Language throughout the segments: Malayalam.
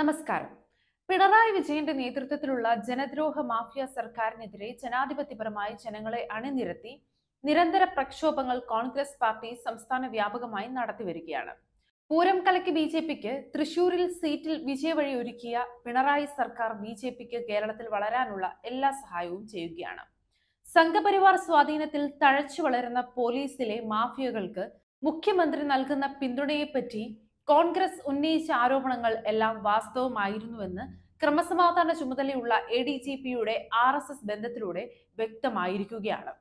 നമസ്കാരം പിണറായി വിജയന്റെ നേതൃത്വത്തിലുള്ള ജനദ്രോഹ മാഫിയ സർക്കാരിനെതിരെ ജനാധിപത്യപരമായി ജനങ്ങളെ അണിനിരത്തി നിരന്തര പ്രക്ഷോഭങ്ങൾ കോൺഗ്രസ് പാർട്ടി സംസ്ഥാന വ്യാപകമായി നടത്തിവരികയാണ് പൂരം കലക്കി ബി ജെ പിക്ക് തൃശൂരിൽ സീറ്റിൽ വിജയവഴി ഒരുക്കിയ പിണറായി സർക്കാർ ബി ജെ പിക്ക് കേരളത്തിൽ വളരാനുള്ള എല്ലാ സഹായവും ചെയ്യുകയാണ് സംഘപരിവാർ സ്വാധീനത്തിൽ തഴച്ചു വളരുന്ന പോലീസിലെ മാഫിയകൾക്ക് മുഖ്യമന്ത്രി നൽകുന്ന പിന്തുണയെപ്പറ്റി കോൺഗ്രസ് ഉന്നയിച്ച ആരോപണങ്ങൾ എല്ലാം വാസ്തവമായിരുന്നുവെന്ന് ക്രമസമാധാന ചുമതലയുള്ള എ ഡി ജി പിയുടെ ആർ എസ് എസ് ബന്ധത്തിലൂടെ വ്യക്തമായിരിക്കുകയാണ്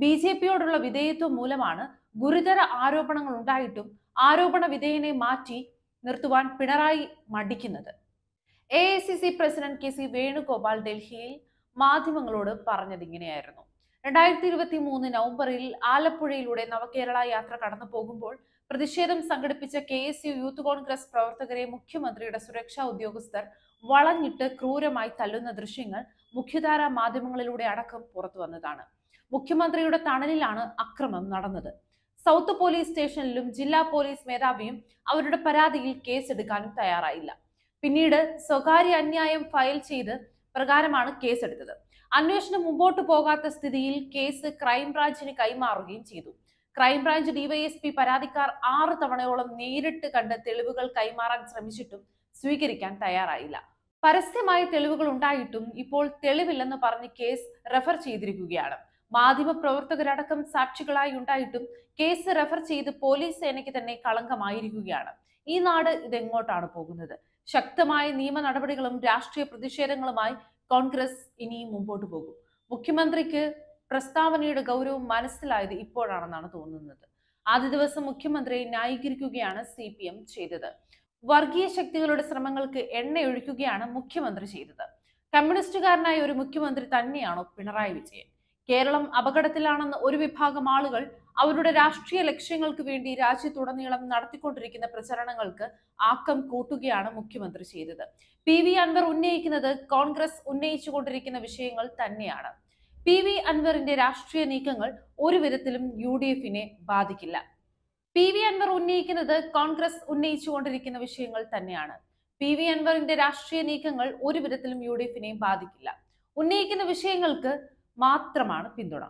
ബി ജെ പിയോടുള്ള വിധേയത്വം മൂലമാണ് ഗുരുതര ആരോപണങ്ങൾ ഉണ്ടായിട്ടും ആരോപണ വിധേയനെ മാറ്റി നിർത്തുവാൻ പിണറായി മടിക്കുന്നത് A I C C president K C Venugopal ഡൽഹിയിൽ മാധ്യമങ്ങളോട് പറഞ്ഞതിങ്ങനെയായിരുന്നു രണ്ടായിരത്തി ഇരുപത്തി മൂന്ന് നവംബറിൽ ആലപ്പുഴയിലൂടെ നവകേരള യാത്ര കടന്നു പോകുമ്പോൾ പ്രതിഷേധം സംഘടിപ്പിച്ച K S U youth Congress പ്രവർത്തകരെ മുഖ്യമന്ത്രിയുടെ സുരക്ഷാ ഉദ്യോഗസ്ഥർ വളഞ്ഞിട്ട് ക്രൂരമായി തല്ലുന്ന ദൃശ്യങ്ങൾ മുഖ്യധാരാ മാധ്യമങ്ങളിലൂടെ അടക്കം പുറത്തു വന്നതാണ് മുഖ്യമന്ത്രിയുടെ തണലിലാണ് അക്രമം നടന്നത് സൗത്ത് പോലീസ് സ്റ്റേഷനിലും ജില്ലാ പോലീസ് മേധാവിയും അവരുടെ പരാതിയിൽ കേസെടുക്കാനും തയ്യാറായില്ല പിന്നീട് സ്വകാര്യ അന്യായം ഫയൽ ചെയ്ത് പ്രകാരമാണ് കേസെടുത്തത് അന്വേഷണം മുമ്പോട്ട് പോകാത്ത സ്ഥിതിയിൽ കേസ് ക്രൈംബ്രാഞ്ചിന് കൈമാറുകയും ചെയ്തു ക്രൈംബ്രാഞ്ച് ഡിവൈഎസ്പി പരാതിക്കാർ ആറ് തവണയോളം നേരിട്ട് കണ്ട് തെളിവുകൾ കൈമാറാൻ ശ്രമിച്ചിട്ടും സ്വീകരിക്കാൻ തയ്യാറായില്ല പരസ്യമായ തെളിവുകൾ ഉണ്ടായിട്ടും ഇപ്പോൾ തെളിവില്ലെന്ന് പറഞ്ഞ് കേസ് റെഫർ ചെയ്തിരിക്കുകയാണ് മാധ്യമ പ്രവർത്തകരടക്കം സാക്ഷികളായി ഉണ്ടായിട്ടും കേസ് റെഫർ ചെയ്ത് പോലീസ് സേനയ്ക്ക് തന്നെ കളങ്കമായിരിക്കുകയാണ് ഈ നാട് ഇതെങ്ങോട്ടാണ് പോകുന്നത് ശക്തമായ നിയമ നടപടികളും രാഷ്ട്രീയ പ്രതിഷേധങ്ങളുമായി കോൺഗ്രസ് ഇനിയും മുമ്പോട്ട് പോകും മുഖ്യമന്ത്രിക്ക് പ്രസ്താവനയുടെ ഗൗരവം മനസ്സിലായത് ഇപ്പോഴാണെന്നാണ് തോന്നുന്നത് ആദ്യ ദിവസം മുഖ്യമന്ത്രിയെ ന്യായീകരിക്കുകയാണ് സി പി എം ചെയ്തത് വർഗീയ ശക്തികളുടെ ശ്രമങ്ങൾക്ക് എണ്ണയൊഴിക്കുകയാണ് മുഖ്യമന്ത്രി ചെയ്തത് കമ്മ്യൂണിസ്റ്റുകാരനായ ഒരു മുഖ്യമന്ത്രി തന്നെയാണോ പിണറായി വിജയൻ കേരളം അപകടത്തിലാണെന്ന് ഒരു വിഭാഗം ആളുകൾ അവരുടെ രാഷ്ട്രീയ ലക്ഷ്യങ്ങൾക്ക് വേണ്ടി രാജ്യത്തുടനീളം നടത്തിക്കൊണ്ടിരിക്കുന്ന പ്രചരണങ്ങൾക്ക് ആക്കം കൂട്ടുകയാണ് മുഖ്യമന്ത്രി ചെയ്തത് പി വി അൻവർ ഉന്നയിക്കുന്നത് കോൺഗ്രസ് ഉന്നയിച്ചുകൊണ്ടിരിക്കുന്ന വിഷയങ്ങൾ തന്നെയാണ് പി വി അൻവറിന്റെ രാഷ്ട്രീയ നീക്കങ്ങൾ ഒരു വിധത്തിലും യു ഡി എഫിനെ ബാധിക്കില്ല പി വി അൻവർ ഉന്നയിക്കുന്നത് കോൺഗ്രസ് ഉന്നയിച്ചുകൊണ്ടിരിക്കുന്ന വിഷയങ്ങൾ തന്നെയാണ് പി വി അൻവറിന്റെ രാഷ്ട്രീയ നീക്കങ്ങൾ ഒരു വിധത്തിലും യു ഡി എഫിനെയും ബാധിക്കില്ല ഉന്നയിക്കുന്ന വിഷയങ്ങൾക്ക് മാത്രമാണ് പിന്തുണ